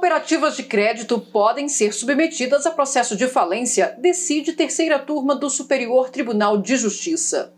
Cooperativas de crédito podem ser submetidas a processo de falência, decide terceira turma do Superior Tribunal de Justiça.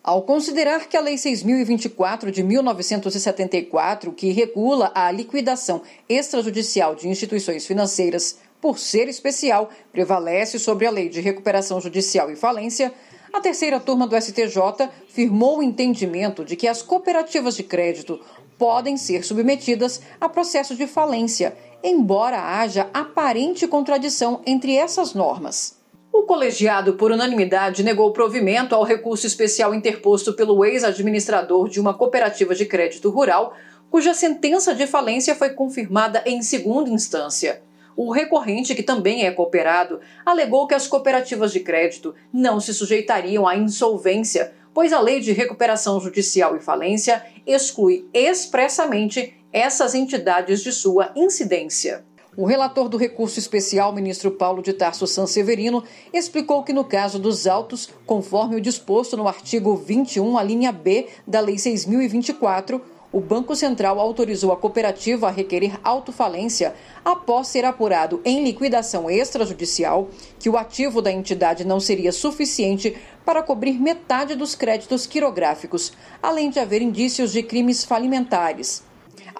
Ao considerar que a Lei 6.024 de 1974, que regula a liquidação extrajudicial de instituições financeiras, por ser especial, prevalece sobre a Lei de Recuperação Judicial e Falência, a terceira turma do STJ firmou o entendimento de que as cooperativas de crédito podem ser submetidas a processo de falência embora haja aparente contradição entre essas normas. O colegiado, por unanimidade, negou provimento ao recurso especial interposto pelo ex-administrador de uma cooperativa de crédito rural, cuja sentença de falência foi confirmada em segunda instância. O recorrente, que também é cooperado, alegou que as cooperativas de crédito não se sujeitariam à insolvência, pois a Lei de Recuperação Judicial e Falência exclui expressamente essas entidades de sua incidência. O relator do recurso especial, ministro Paulo de Tarso Sanseverino, explicou que no caso dos autos, conforme o disposto no artigo 21, a linha B da Lei 6024, o Banco Central autorizou a cooperativa a requerer autofalência após ser apurado em liquidação extrajudicial que o ativo da entidade não seria suficiente para cobrir metade dos créditos quirográficos, além de haver indícios de crimes falimentares.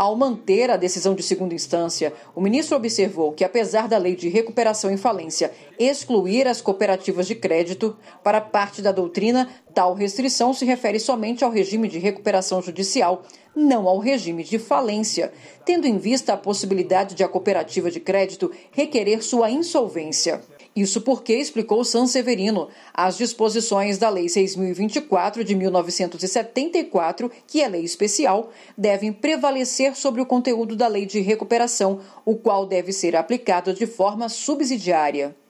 Ao manter a decisão de segunda instância, o ministro observou que, apesar da lei de recuperação em falência excluir as cooperativas de crédito, para parte da doutrina, tal restrição se refere somente ao regime de recuperação judicial, não ao regime de falência, tendo em vista a possibilidade de a cooperativa de crédito requerer sua insolvência. Isso porque, explicou Severino: as disposições da Lei 6.024 de 1974, que é lei especial, devem prevalecer sobre o conteúdo da Lei de Recuperação, o qual deve ser aplicado de forma subsidiária.